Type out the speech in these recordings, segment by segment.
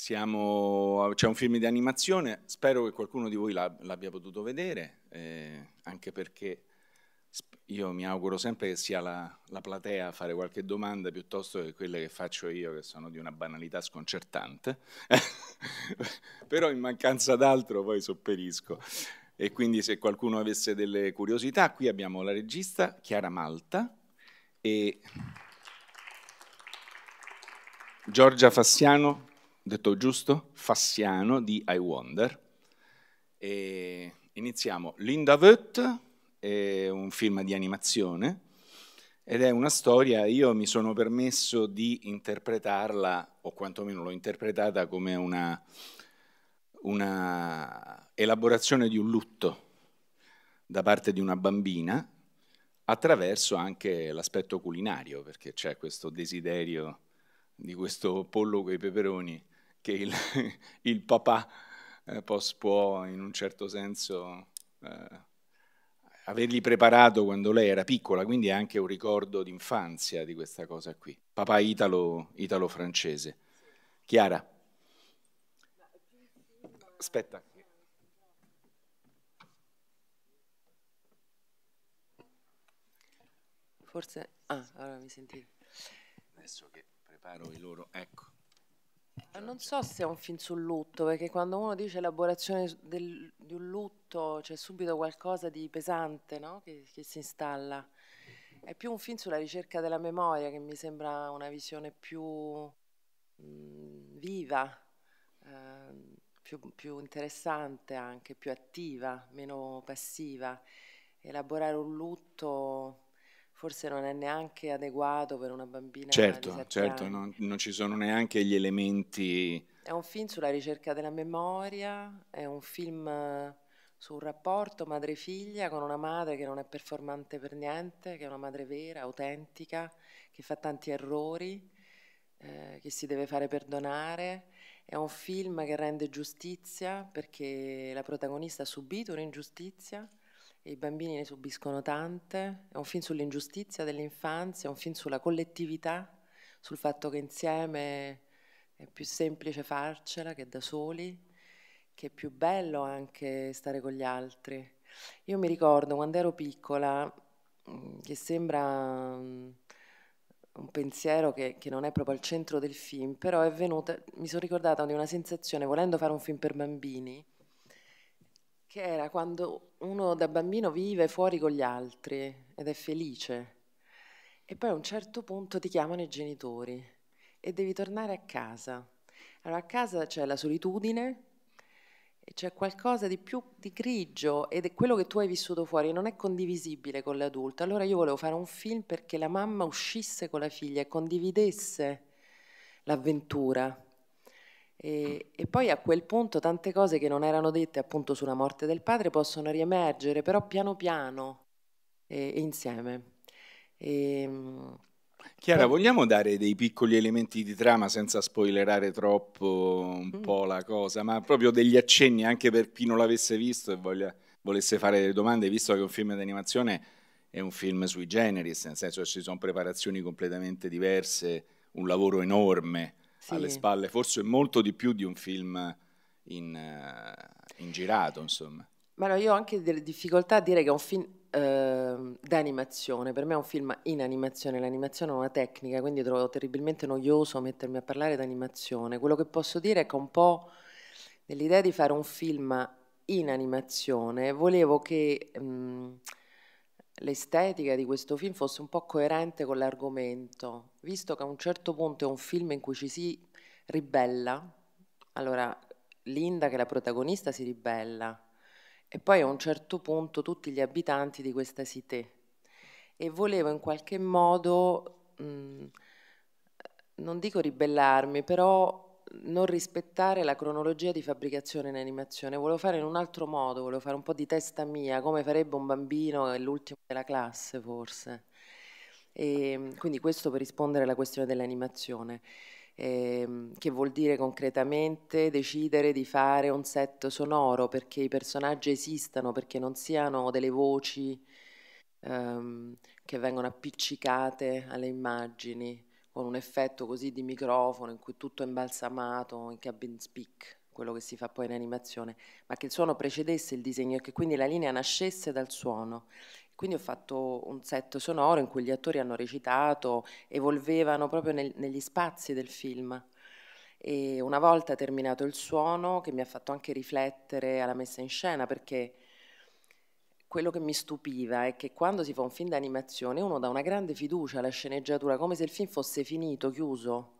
Siamo, c'è un film di animazione, spero che qualcuno di voi l'abbia potuto vedere, eh, anche perché io mi auguro sempre che sia la, la, platea a fare qualche domanda piuttosto che quelle che faccio io, che sono di una banalità sconcertante, però in mancanza d'altro poi sopperisco. E quindi se qualcuno avesse delle curiosità, qui abbiamo la regista Chiara Malta e Giorgia Fassiano detto giusto? Fassiano di I Wonder. E iniziamo. Linda Vött è un film di animazione ed è una storia, io mi sono permesso di interpretarla, o quantomeno l'ho interpretata come una, una elaborazione di un lutto da parte di una bambina attraverso anche l'aspetto culinario, perché c'è questo desiderio di questo pollo con i peperoni che il, il papà eh, può in un certo senso eh, avergli preparato quando lei era piccola, quindi è anche un ricordo d'infanzia di questa cosa qui. Papà italo, italo-francese. Chiara? Aspetta. Forse... Ah, allora mi sentite. Adesso che preparo i loro... Ecco. Eh, non so se è un film sul lutto, perché quando uno dice elaborazione del, di un lutto c'è subito qualcosa di pesante no? che, che, si installa. È più un film sulla ricerca della memoria che mi sembra una visione più mh, mm, viva, eh, più, più interessante anche, più attiva, meno passiva. Elaborare un lutto forse non è neanche adeguato per una bambina. Certo, certo, non, non, ci sono neanche gli elementi. È un film sulla ricerca della memoria, è un film eh, su un rapporto madre-figlia con una madre che non è performante per niente, che è una madre vera, autentica, che fa tanti errori, eh, che si deve fare perdonare. È un film che rende giustizia perché la protagonista ha subito un'ingiustizia i bambini ne subiscono tante, è un film sull'ingiustizia dell'infanzia, è un film sulla collettività, sul fatto che insieme è più semplice farcela che da soli, che è più bello anche stare con gli altri. Io mi ricordo quando ero piccola, mm, che sembra mm, un pensiero che, che non è proprio al centro del film, però è venuta, mi sono ricordata di una sensazione, volendo fare un film per bambini, che era quando uno da bambino vive fuori con gli altri ed è felice e poi a un certo punto ti chiamano i genitori e devi tornare a casa. Allora a casa c'è la solitudine, e c'è qualcosa di più di grigio ed è quello che tu hai vissuto fuori non è condivisibile con l'adulto. Allora io volevo fare un film perché la mamma uscisse con la figlia e condividesse l'avventura e, e, poi a quel punto tante cose che non erano dette appunto sulla morte del padre possono riemergere, però piano piano e, e insieme. Ehm, Chiara, poi... vogliamo dare dei piccoli elementi di trama senza spoilerare troppo un mm. po' la cosa, ma proprio degli accenni anche per chi non l'avesse visto e voglia, volesse fare delle domande, visto che è un film d'animazione è un film sui generis, nel senso che ci sono preparazioni completamente diverse, un lavoro enorme sì. alle spalle, forse molto di più di un film in, eh, in girato, insomma. Ma no, io ho anche delle difficoltà a dire che è un film eh, d'animazione, per me è un film in animazione, l'animazione è una tecnica, quindi trovo terribilmente noioso mettermi a parlare d'animazione. Quello che posso dire è che un po' nell'idea di fare un film in animazione volevo che... Mh, mm, l'estetica di questo film fosse un po' coerente con l'argomento, visto che a un certo punto è un film in cui ci si ribella, allora Linda che è la protagonista si ribella e poi a un certo punto tutti gli abitanti di questa site e volevo in qualche modo, mh, mm, non dico ribellarmi, però non rispettare la cronologia di fabbricazione in animazione, volevo fare in un altro modo, volevo fare un po' di testa mia, come farebbe un bambino l'ultimo della classe forse. E, ehm, quindi questo per rispondere alla questione dell'animazione, eh, che vuol dire concretamente decidere di fare un set sonoro perché i personaggi esistano, perché non siano delle voci ehm, che vengono appiccicate alle immagini con un effetto così di microfono in cui tutto è imbalsamato, in cabin speak, quello che si fa poi in animazione, ma che il suono precedesse il disegno e che quindi la linea nascesse dal suono. Quindi ho fatto un set sonoro in cui gli attori hanno recitato, evolvevano proprio nel, negli spazi del film. E una volta terminato il suono, che mi ha fatto anche riflettere alla messa in scena, perché quello che mi stupiva è che quando si fa un film d'animazione uno dà una grande fiducia alla sceneggiatura, come se il film fosse finito, chiuso.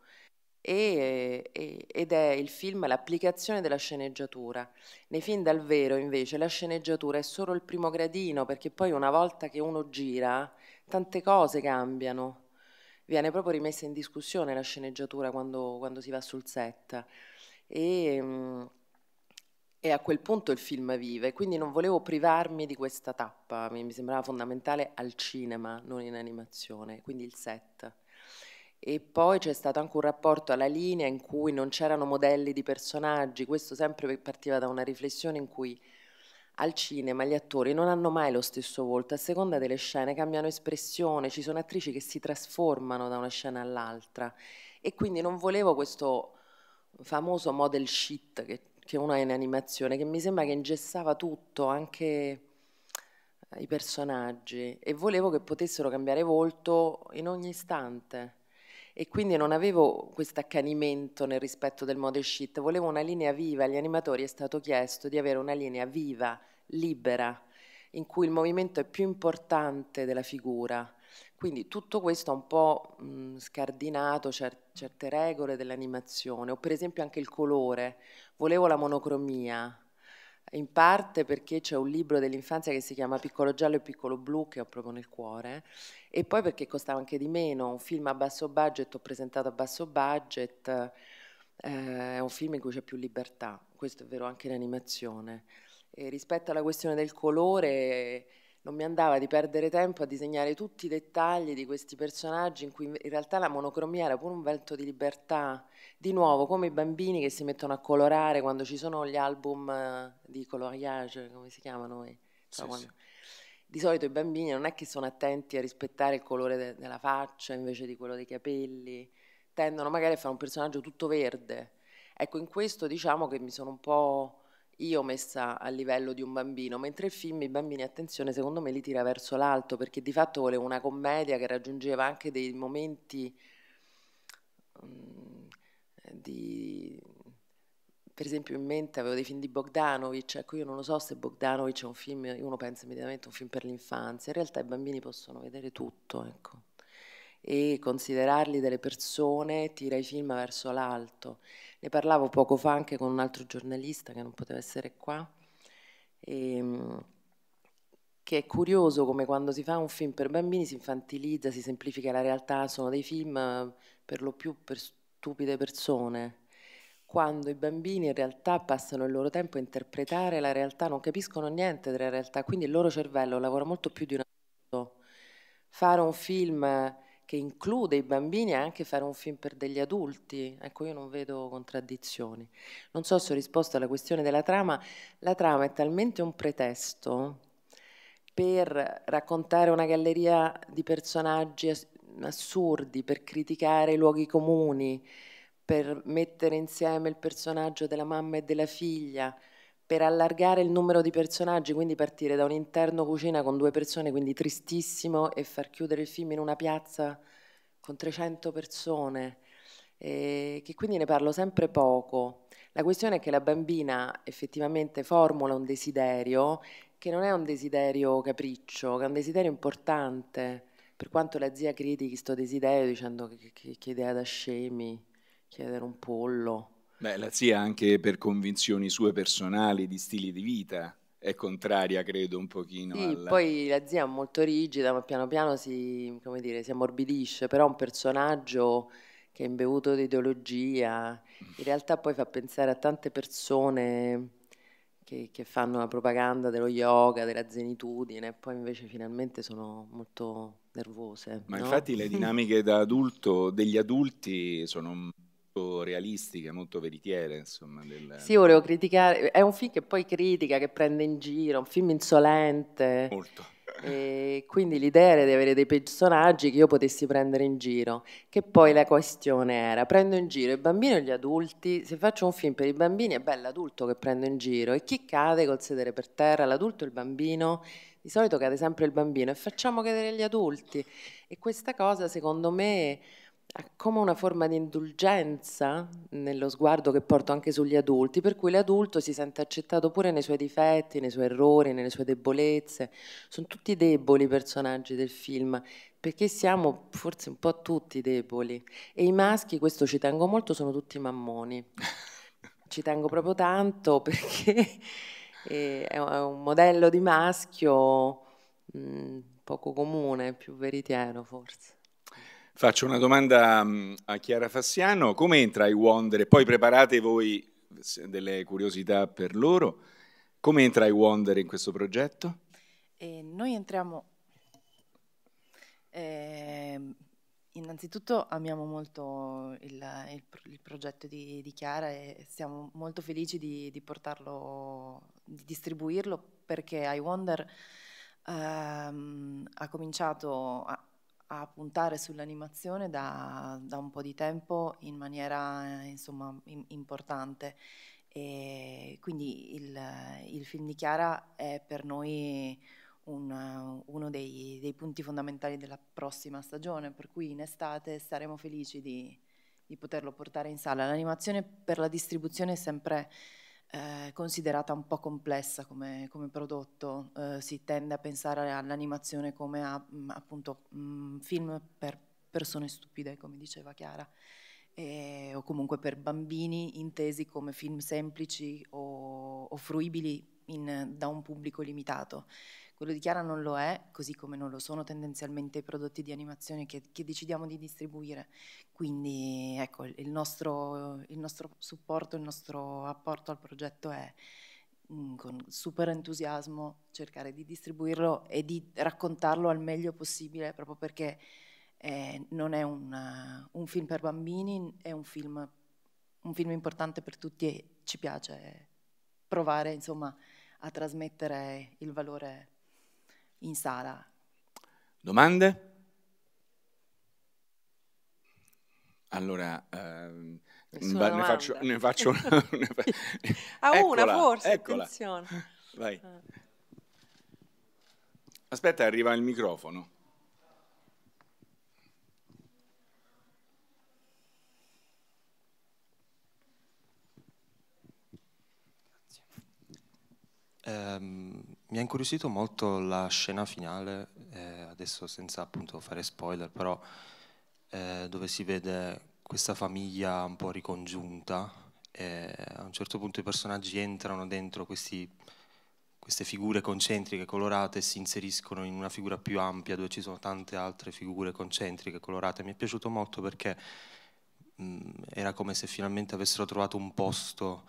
E, e, ed è il film l'applicazione della sceneggiatura. Nei film dal vero invece la sceneggiatura è solo il primo gradino perché poi una volta che uno gira tante cose cambiano, viene proprio rimessa in discussione la sceneggiatura quando, quando si va sul set. E, mm, e a quel punto il film vive, quindi non volevo privarmi di questa tappa, mi sembrava fondamentale al cinema, non in animazione, quindi il set. E poi c'è stato anche un rapporto alla linea in cui non c'erano modelli di personaggi, questo sempre partiva da una riflessione in cui al cinema gli attori non hanno mai lo stesso volto, a seconda delle scene cambiano espressione, ci sono attrici che si trasformano da una scena all'altra e quindi non volevo questo famoso model shit che che uno è in animazione, che mi sembra che ingessava tutto, anche eh, i personaggi, e volevo che potessero cambiare volto in ogni istante. E quindi non avevo questo accanimento nel rispetto del mode shit, volevo una linea viva. Agli animatori è stato chiesto di avere una linea viva, libera, in cui il movimento è più importante della figura. Quindi tutto questo ha un po' mh, scardinato cer- certe regole dell'animazione, o per esempio anche il colore volevo la monocromia, in parte perché c'è un libro dell'infanzia che si chiama Piccolo giallo e piccolo blu che ho proprio nel cuore e poi perché costava anche di meno, un film a basso budget, ho presentato a basso budget, eh, è un film in cui c'è più libertà, questo è vero anche in animazione. E rispetto alla questione del colore non mi andava di perdere tempo a disegnare tutti i dettagli di questi personaggi in cui in realtà la monocromia era pure un vento di libertà, di nuovo come i bambini che si mettono a colorare quando ci sono gli album eh, di coloriage, come si chiamano? Eh, sì, quando... sì. Di solito i bambini non è che sono attenti a rispettare il colore de- della faccia invece di quello dei capelli, tendono magari a fare un personaggio tutto verde. Ecco, in questo diciamo che mi sono un po' io messa a livello di un bambino, mentre il film i bambini, attenzione, secondo me li tira verso l'alto perché di fatto voleva una commedia che raggiungeva anche dei momenti mm, di... Per esempio in mente avevo dei film di Bogdanovic, ecco io non lo so se Bogdanovic è un film, uno pensa immediatamente un film per l'infanzia, in realtà i bambini possono vedere tutto, ecco e considerarli delle persone tira i film verso l'alto. Ne parlavo poco fa anche con un altro giornalista che non poteva essere qua, e, ehm, che è curioso come quando si fa un film per bambini si infantilizza, si semplifica la realtà, sono dei film eh, per lo più per stupide persone quando i bambini in realtà passano il loro tempo a interpretare la realtà, non capiscono niente della realtà, quindi il loro cervello lavora molto più di un adulto. Fare un film che include i bambini e anche fare un film per degli adulti. Ecco, io non vedo contraddizioni. Non so se ho risposto alla questione della trama. La trama è talmente un pretesto per raccontare una galleria di personaggi assurdi, per criticare i luoghi comuni, per mettere insieme il personaggio della mamma e della figlia per allargare il numero di personaggi, quindi partire da un interno cucina con due persone, quindi tristissimo, e far chiudere il film in una piazza con 300 persone, eh, che quindi ne parlo sempre poco. La questione è che la bambina effettivamente formula un desiderio che non è un desiderio capriccio, che è un desiderio importante, per quanto la zia critichi questo desiderio dicendo che, che, che idea da scemi, chiedere un pollo. Beh, la zia anche per convinzioni sue personali, di stili di vita, è contraria, credo, un pochino. Sì, alla... poi la zia è molto rigida, ma piano piano si, come dire, si ammorbidisce, però è un personaggio che è imbevuto di ideologia, in realtà poi fa pensare a tante persone che, che fanno la propaganda dello yoga, della zenitudine, e poi invece finalmente sono molto nervose. Ma no? infatti le dinamiche da adulto, degli adulti sono molto realistiche, molto veritiere. Insomma, del... Sì, volevo criticare, è un film che poi critica, che prende in giro, un film insolente. Molto. E quindi l'idea era di avere dei personaggi che io potessi prendere in giro, che poi la questione era prendo in giro i bambini o gli adulti, se faccio un film per i bambini è bello l'adulto che prendo in giro e chi cade col sedere per terra, l'adulto o il bambino? Di solito cade sempre il bambino e facciamo cadere gli adulti e questa cosa secondo me come una forma di indulgenza nello sguardo che porto anche sugli adulti, per cui l'adulto si sente accettato pure nei suoi difetti, nei suoi errori, nelle sue debolezze. Sono tutti deboli i personaggi del film, perché siamo forse un po' tutti deboli. E i maschi, questo ci tengo molto, sono tutti mammoni. ci tengo proprio tanto perché eh, è un modello di maschio mm, poco comune, più veritiero forse. Faccio una domanda mm, a Chiara Fassiano, come entra i Wonder poi preparate voi delle curiosità per loro, come entra i Wonder in questo progetto? E eh, noi entriamo, eh, innanzitutto amiamo molto il, il, il progetto di, di, Chiara e siamo molto felici di, di portarlo, di distribuirlo perché i Wonder ehm, ha cominciato, a, a puntare sull'animazione da, da, un po' di tempo in maniera insomma, in, importante. E quindi il, il, film di Chiara è per noi un, uno dei, dei, punti fondamentali della prossima stagione, per cui in estate saremo felici di, di poterlo portare in sala. L'animazione per la distribuzione è sempre eh, considerata un po' complessa come, come prodotto, eh, si tende a pensare all'animazione come a mh, mm, appunto mh, mm, film per persone stupide, come diceva Chiara, e, o comunque per bambini intesi come film semplici o, o fruibili in, da un pubblico limitato. Quello di Chiara non lo è, così come non lo sono tendenzialmente i prodotti di animazione che, che decidiamo di distribuire. Quindi ecco, il nostro, il nostro, supporto, il nostro apporto al progetto è mm, con super entusiasmo cercare di distribuirlo e di raccontarlo al meglio possibile, proprio perché eh, non è un, un, film per bambini, è un film, un film importante per tutti e ci piace provare insomma, a trasmettere il valore in sala. Domande? Allora, ehm, beh, ne, faccio, ne, faccio, una. A una forse, eccola. attenzione. Vai. Eh. Aspetta, arriva il microfono. Um, mi ha incuriosito molto la scena finale, eh, adesso senza appunto fare spoiler, però eh, dove si vede questa famiglia un po' ricongiunta e a un certo punto i personaggi entrano dentro questi, queste figure concentriche colorate e si inseriscono in una figura più ampia dove ci sono tante altre figure concentriche colorate. Mi è piaciuto molto perché mh, mm, era come se finalmente avessero trovato un posto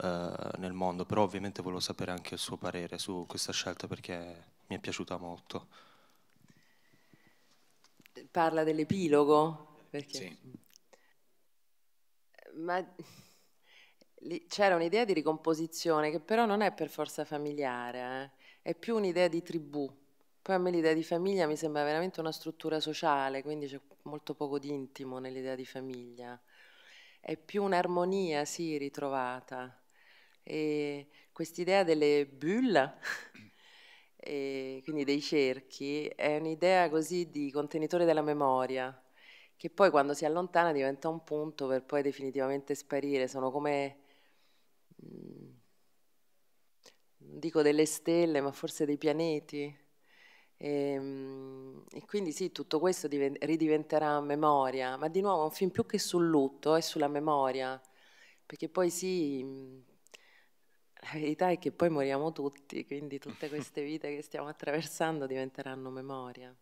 eh, nel mondo, però ovviamente volevo sapere anche il suo parere su questa scelta perché mi è piaciuta molto. Parla dell'epilogo? Perché... Sì. Ma c'era un'idea di ricomposizione che però non è per forza familiare, eh? è più un'idea di tribù. Poi a me l'idea di famiglia mi sembra veramente una struttura sociale, quindi c'è molto poco di intimo nell'idea di famiglia. È più un'armonia, sì, ritrovata e quest'idea delle bulle, quindi dei cerchi, è un'idea così di contenitore della memoria, che poi quando si allontana diventa un punto per poi definitivamente sparire. Sono come, non mm, dico delle stelle, ma forse dei pianeti. E, ehm, e, quindi sì, tutto questo divent- ridiventerà memoria, ma di nuovo un film più che sul lutto è sulla memoria, perché poi sì, mm, la verità è che poi moriamo tutti, quindi tutte queste vite che stiamo attraversando diventeranno memoria.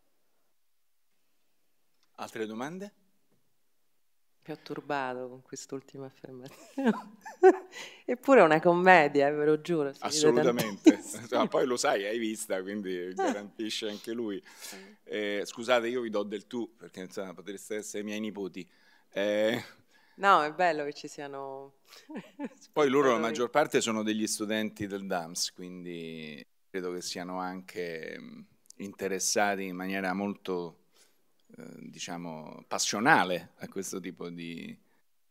Altre domande? Mi ho turbato con quest'ultima affermazione. Eppure è una commedia, eh, ve lo giuro. Assolutamente. Ah, poi lo sai, hai vista, quindi garantisce anche lui. Eh, scusate, io vi do del tu, perché insomma, potreste essere i miei nipoti. Eh, No, è bello che ci siano... Poi loro la maggior parte sono degli studenti del DAMS, quindi credo che siano anche mm, interessati in maniera molto, eh, diciamo, passionale a questo tipo di,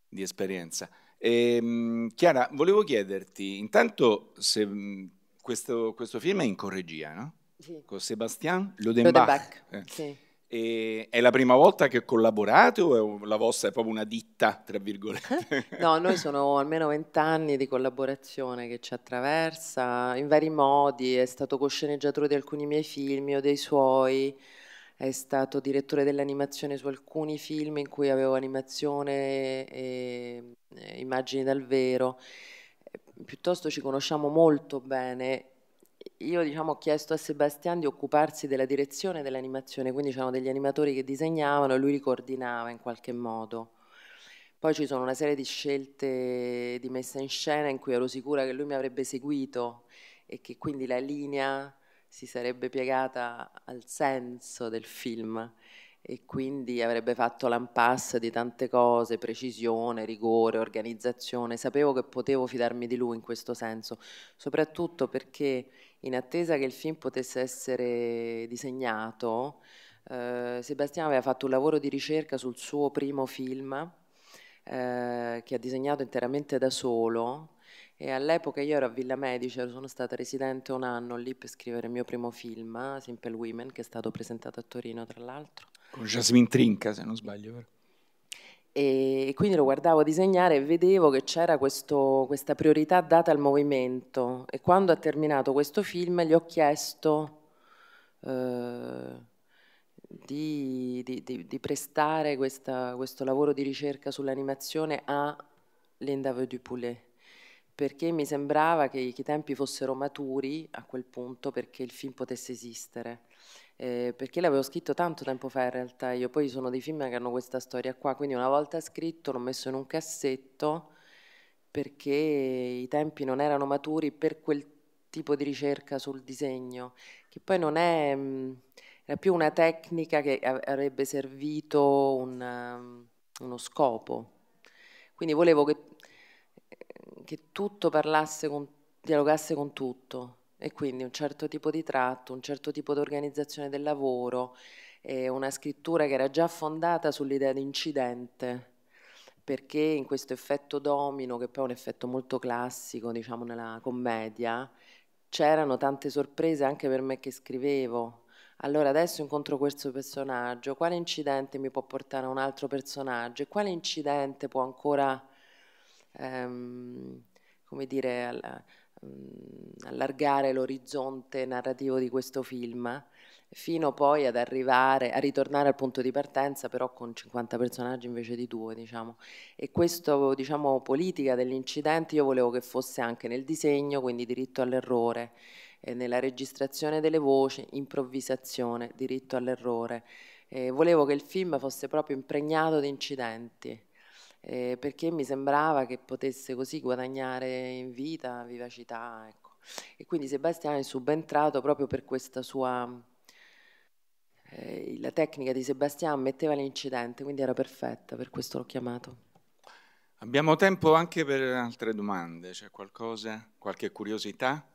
di esperienza. E, ehm, Chiara, volevo chiederti intanto se mm, questo, questo film è in corregia, no? Sì. Con Sebastian Lodenbach. Lodenbach. Eh. Sì. E è la prima volta che collaborate o la vostra è proprio una ditta, tra virgolette? no, noi sono almeno vent'anni di collaborazione che ci attraversa in vari modi, è stato cosceneggiatore di alcuni miei film o dei suoi, è stato direttore dell'animazione su alcuni film in cui avevo animazione e immagini dal vero, piuttosto ci conosciamo molto bene io diciamo, ho chiesto a Sebastian di occuparsi della direzione dell'animazione, quindi c'erano degli animatori che disegnavano e lui li coordinava in qualche modo. Poi ci sono una serie di scelte di messa in scena in cui ero sicura che lui mi avrebbe seguito e che quindi la linea si sarebbe piegata al senso del film e quindi avrebbe fatto l'ampass di tante cose, precisione, rigore, organizzazione. Sapevo che potevo fidarmi di lui in questo senso, soprattutto perché in attesa che il film potesse essere disegnato, eh, Sebastiano aveva fatto un lavoro di ricerca sul suo primo film, eh, che ha disegnato interamente da solo, e all'epoca io ero a Villa Medici, sono stata residente un anno lì per scrivere il mio primo film, Simple Women, che è stato presentato a Torino tra l'altro. Con Jasmine Trinca, se non sbaglio. vero? e quindi lo guardavo disegnare e vedevo che c'era questa priorità data al movimento e quando ha terminato questo film gli ho chiesto eh, di, di, di, di, prestare questa, questo lavoro di ricerca sull'animazione a L'Endave du Poulet perché mi sembrava che i tempi fossero maturi a quel punto perché il film potesse esistere eh, perché l'avevo scritto tanto tempo fa in realtà, io poi sono dei film che hanno questa storia qua, quindi una volta scritto l'ho messo in un cassetto perché i tempi non erano maturi per quel tipo di ricerca sul disegno, che poi non è, mm, era più una tecnica che avrebbe servito un, mm, uno scopo. Quindi volevo che, che tutto parlasse con, dialogasse con tutto e quindi un certo tipo di tratto, un certo tipo di organizzazione del lavoro, una scrittura che era già fondata sull'idea di incidente, perché in questo effetto domino, che poi è un effetto molto classico, diciamo, nella commedia, c'erano tante sorprese anche per me che scrivevo. Allora adesso incontro questo personaggio, quale incidente mi può portare a un altro personaggio e quale incidente può ancora, ehm, come dire, alla, allargare l'orizzonte narrativo di questo film fino poi ad arrivare, a ritornare al punto di partenza però con 50 personaggi invece di due diciamo. e questa diciamo, politica dell'incidente io volevo che fosse anche nel disegno quindi diritto all'errore nella registrazione delle voci improvvisazione, diritto all'errore volevo che il film fosse proprio impregnato di incidenti eh, perché mi sembrava che potesse così guadagnare in vita, vivacità. Ecco. E quindi Sebastiano è subentrato proprio per questa sua... Eh, la tecnica di Sebastiano metteva l'incidente, quindi era perfetta, per questo l'ho chiamato. Abbiamo tempo anche per altre domande, c'è qualcosa, qualche curiosità?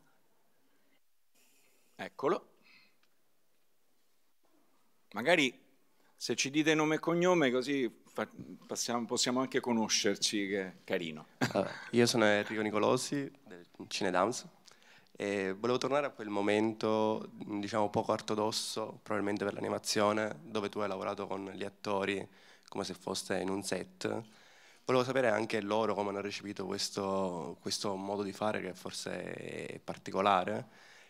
Eccolo. Magari se ci dite nome e cognome così passiamo, possiamo anche conoscerci, che è carino. Allora, io sono Enrico Nicolosi del Cinedams e volevo tornare a quel momento, diciamo, poco ortodosso, probabilmente per l'animazione, dove tu hai lavorato con gli attori come se foste in un set. Volevo sapere anche loro come hanno recepito questo, questo modo di fare che forse è particolare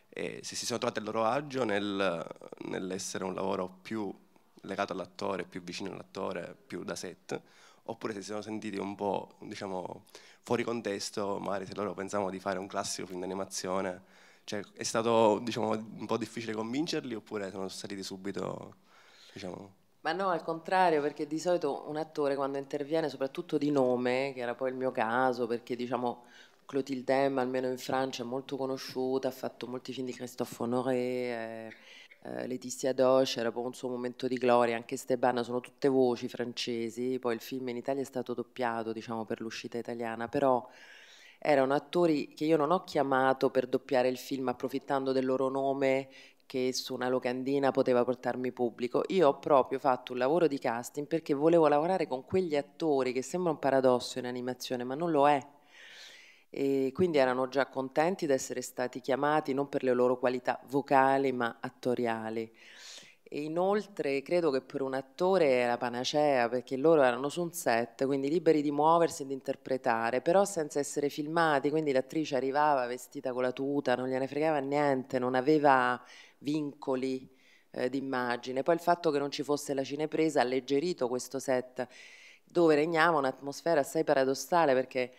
e se si sono trovati al loro agio nel, nell'essere un lavoro più legato all'attore, più vicino all'attore, più da set, oppure se si sono sentiti un po' diciamo, fuori contesto, magari se loro pensavano di fare un classico film d'animazione, cioè, è stato diciamo, un po' difficile convincerli oppure sono saliti subito? Diciamo... Ma no, al contrario, perché di solito un attore quando interviene, soprattutto di nome, che era poi il mio caso, perché diciamo Clotilde, almeno in Francia, è molto conosciuta, ha fatto molti film di Christophe Honoré. Eh, eh, Letizia Doce, era proprio un suo momento di gloria, anche Stebana, sono tutte voci francesi, poi il film in Italia è stato doppiato diciamo, per l'uscita italiana, però erano attori che io non ho chiamato per doppiare il film approfittando del loro nome che su una locandina poteva portarmi pubblico. Io ho proprio fatto un lavoro di casting perché volevo lavorare con quegli attori che sembra un paradosso in animazione, ma non lo è e quindi erano già contenti di essere stati chiamati non per le loro qualità vocali ma attoriali. E inoltre credo che per un attore era panacea perché loro erano su un set, quindi liberi di muoversi e di interpretare, però senza essere filmati, quindi l'attrice arrivava vestita con la tuta, non gliene fregava niente, non aveva vincoli eh, d'immagine. Poi il fatto che non ci fosse la cinepresa ha alleggerito questo set dove regnava un'atmosfera assai paradossale perché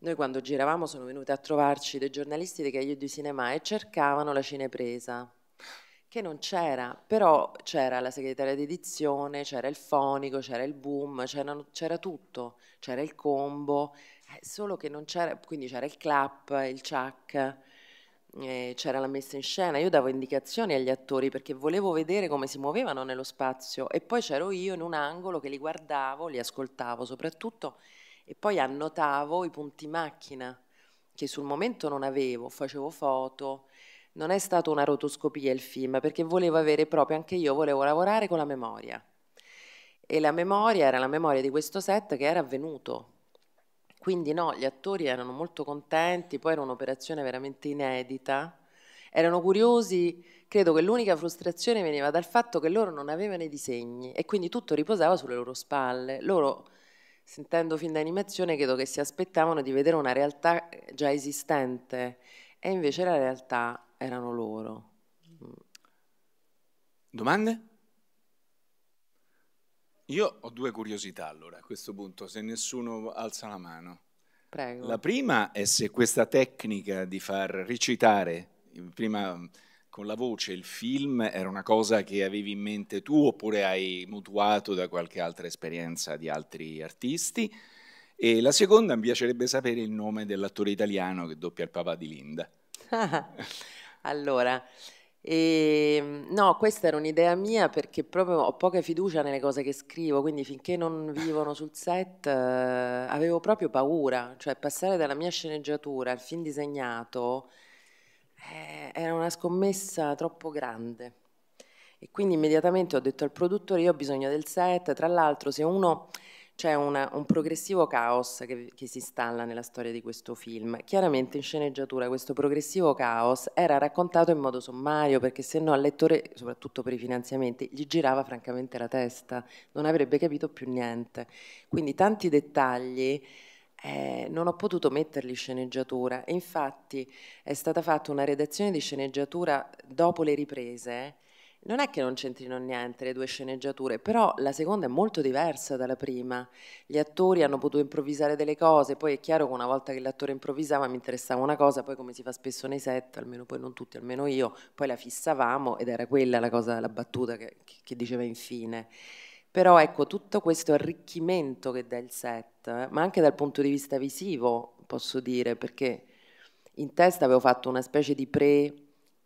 noi quando giravamo sono venute a trovarci dei giornalisti di Caglio di Cinema e cercavano la cinepresa, che non c'era, però c'era la segretaria di edizione, c'era il fonico, c'era il boom, c'era tutto, c'era il combo, eh, solo che non c'era, quindi c'era il clap, il chuck, eh, c'era la messa in scena, io davo indicazioni agli attori perché volevo vedere come si muovevano nello spazio e poi c'ero io in un angolo che li guardavo, li ascoltavo soprattutto e poi annotavo i punti macchina che sul momento non avevo, facevo foto. Non è stata una rotoscopia il film perché volevo avere proprio, anche io volevo lavorare con la memoria. E la memoria era la memoria di questo set che era avvenuto. Quindi no, gli attori erano molto contenti, poi era un'operazione veramente inedita erano curiosi, credo che l'unica frustrazione veniva dal fatto che loro non avevano i disegni e quindi tutto riposava sulle loro spalle. Loro sentendo film d'animazione, credo che si aspettavano di vedere una realtà già esistente e invece la realtà erano loro. Mm. Domande? Io ho due curiosità allora a questo punto, se nessuno alza la mano. Prego. La prima è se questa tecnica di far recitare, prima con la voce il film era una cosa che avevi in mente tu oppure hai mutuato da qualche altra esperienza di altri artisti? E la seconda mi piacerebbe sapere il nome dell'attore italiano che doppia il papà di Linda. allora, e, ehm, no, questa era un'idea mia perché proprio ho poca fiducia nelle cose che scrivo, quindi finché non vivono sul set eh, avevo proprio paura, cioè passare dalla mia sceneggiatura al film disegnato eh, era una scommessa troppo grande. E quindi immediatamente ho detto al produttore, io ho bisogno del set, tra l'altro se uno c'è una, un progressivo caos che, che, si installa nella storia di questo film. Chiaramente in sceneggiatura questo progressivo caos era raccontato in modo sommario perché se no al lettore, soprattutto per i finanziamenti, gli girava francamente la testa, non avrebbe capito più niente. Quindi tanti dettagli eh, non ho potuto mettergli sceneggiatura e infatti è stata fatta una redazione di sceneggiatura dopo le riprese. Non è che non c'entrino niente le due sceneggiature, però la seconda è molto diversa dalla prima. Gli attori hanno potuto improvvisare delle cose, poi è chiaro che una volta che l'attore improvvisava mi interessava una cosa, poi come si fa spesso nei set, almeno poi non tutti, almeno io, poi la fissavamo ed era quella la cosa, la battuta che, che diceva infine. Però ecco, tutto questo arricchimento che dà il set, eh, ma anche dal punto di vista visivo, posso dire, perché in testa avevo fatto una specie di pre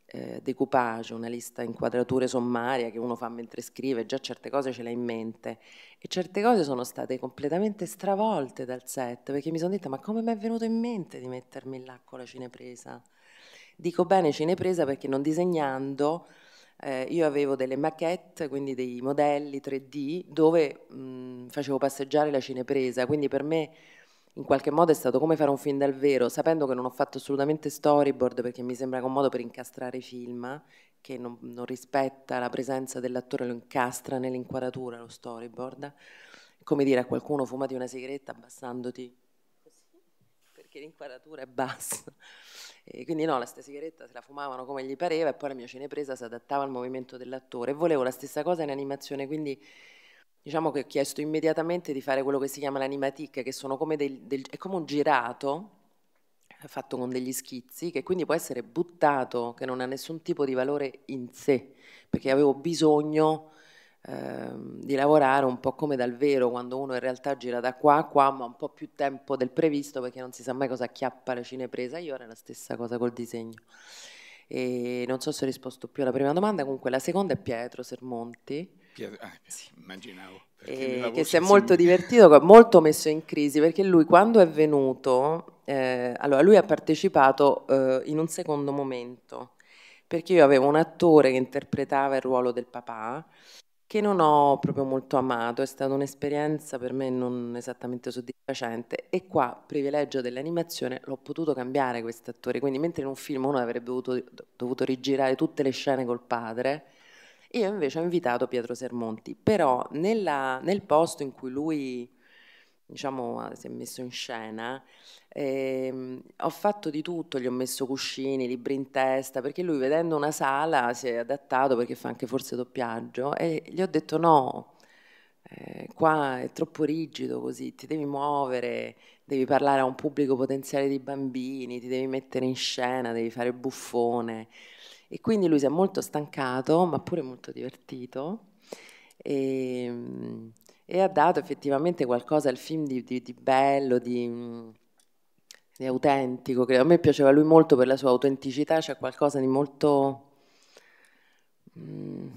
eh, decoupage, una lista inquadrature sommaria che uno fa mentre scrive, già certe cose ce le ha in mente e certe cose sono state completamente stravolte dal set perché mi sono detta ma come mi è venuto in mente di mettermi là con la cinepresa? Dico bene cinepresa perché non disegnando eh, io avevo delle maquette, quindi dei modelli 3D, dove mh, facevo passeggiare la cinepresa, quindi per me in qualche modo è stato come fare un film dal vero, sapendo che non ho fatto assolutamente storyboard perché mi sembra che un modo per incastrare film che non, non rispetta la presenza dell'attore, lo incastra nell'inquadratura, lo storyboard. Come dire a qualcuno fumati una sigaretta abbassandoti, perché l'inquadratura è bassa. E quindi no, la stessa sigaretta se la fumavano come gli pareva e poi la mia cinepresa si adattava al movimento dell'attore. E volevo la stessa cosa in animazione, quindi diciamo che ho chiesto immediatamente di fare quello che si chiama l'animatic, che sono come del, del, è come un girato eh, fatto con degli schizzi, che quindi può essere buttato, che non ha nessun tipo di valore in sé, perché avevo bisogno Ehm, di lavorare un po' come dal vero, quando uno in realtà gira da qua a qua, ma un po' più tempo del previsto perché non si sa mai cosa acchiappa la cinepresa. Io era la stessa cosa col disegno. E non so se ho risposto più alla prima domanda, comunque la seconda è Pietro Sermonti. Pietro, ah, sì. immaginavo. Eh, che si è molto divertito, molto messo in crisi perché lui quando è venuto, eh, allora lui ha partecipato eh, in un secondo momento perché io avevo un attore che interpretava il ruolo del papà che non ho proprio molto amato, è stata un'esperienza per me non esattamente soddisfacente e qua, privilegio dell'animazione, l'ho potuto cambiare questo attore, quindi mentre in un film uno avrebbe dovuto, dovuto rigirare tutte le scene col padre, io invece ho invitato Pietro Sermonti, però nella, nel posto in cui lui diciamo, ah, si è messo in scena. E, ehm, ho fatto di tutto, gli ho messo cuscini, libri in testa, perché lui vedendo una sala si è adattato perché fa anche forse doppiaggio e gli ho detto no, eh, qua è troppo rigido così, ti devi muovere, devi parlare a un pubblico potenziale di bambini, ti devi mettere in scena, devi fare buffone. E quindi lui si è molto stancato, ma pure molto divertito. E, ehm, e ha dato effettivamente qualcosa al film di, di, di bello, di, mm, di autentico, che a me piaceva lui molto per la sua autenticità, c'è cioè qualcosa di molto... Mm,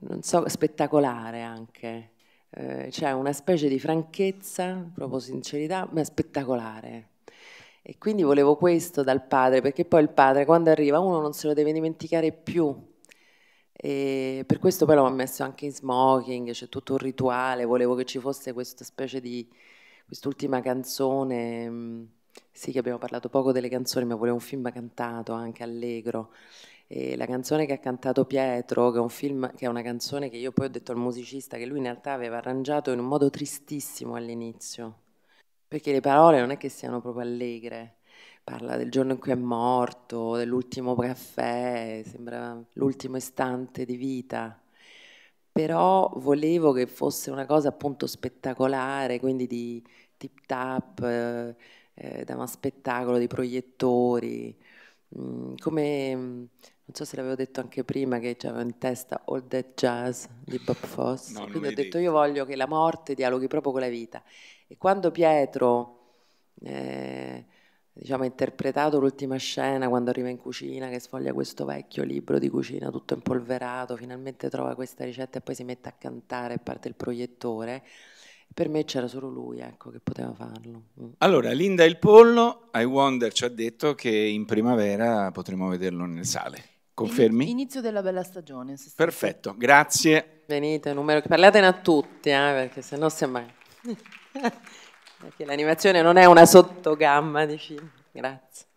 non so, spettacolare anche. Eh, c'è una specie di franchezza, proprio sincerità, ma spettacolare. E quindi volevo questo dal padre, perché poi il padre quando arriva uno non se lo deve dimenticare più e per questo poi l'ho messo anche in smoking, c'è tutto un rituale, volevo che ci fosse questa specie di, quest'ultima canzone, mm, sì che abbiamo parlato poco delle canzoni, ma volevo un film cantato anche allegro. E la canzone che ha cantato Pietro, che è, film, che è una canzone che io poi ho detto al musicista che lui in realtà aveva arrangiato in un modo tristissimo all'inizio, perché le parole non è che siano proprio allegre parla del giorno in cui è morto, dell'ultimo caffè, sembra l'ultimo istante di vita. Però volevo che fosse una cosa appunto spettacolare, quindi di tip tap, eh, eh da uno spettacolo di proiettori, mm, come mm, non so se l'avevo detto anche prima che avevo in testa All That Jazz di Bob Foss. No, Quindi ho detto, detto, io voglio che la morte dialoghi proprio con la vita. E quando Pietro eh, diciamo, interpretato l'ultima scena quando arriva in cucina, che sfoglia questo vecchio libro di cucina tutto impolverato, finalmente trova questa ricetta e poi si mette a cantare e parte il proiettore. Per me c'era solo lui ecco, che poteva farlo. Mm. Allora, Linda il pollo, I Wonder ci ha detto che in primavera potremo vederlo nel sale. Confermi? Inizio della bella stagione. Perfetto, grazie. Venite, numero... parlatene a tutti, eh, perché se no sembra... Perché l'animazione non è una sottogamma di film. Grazie.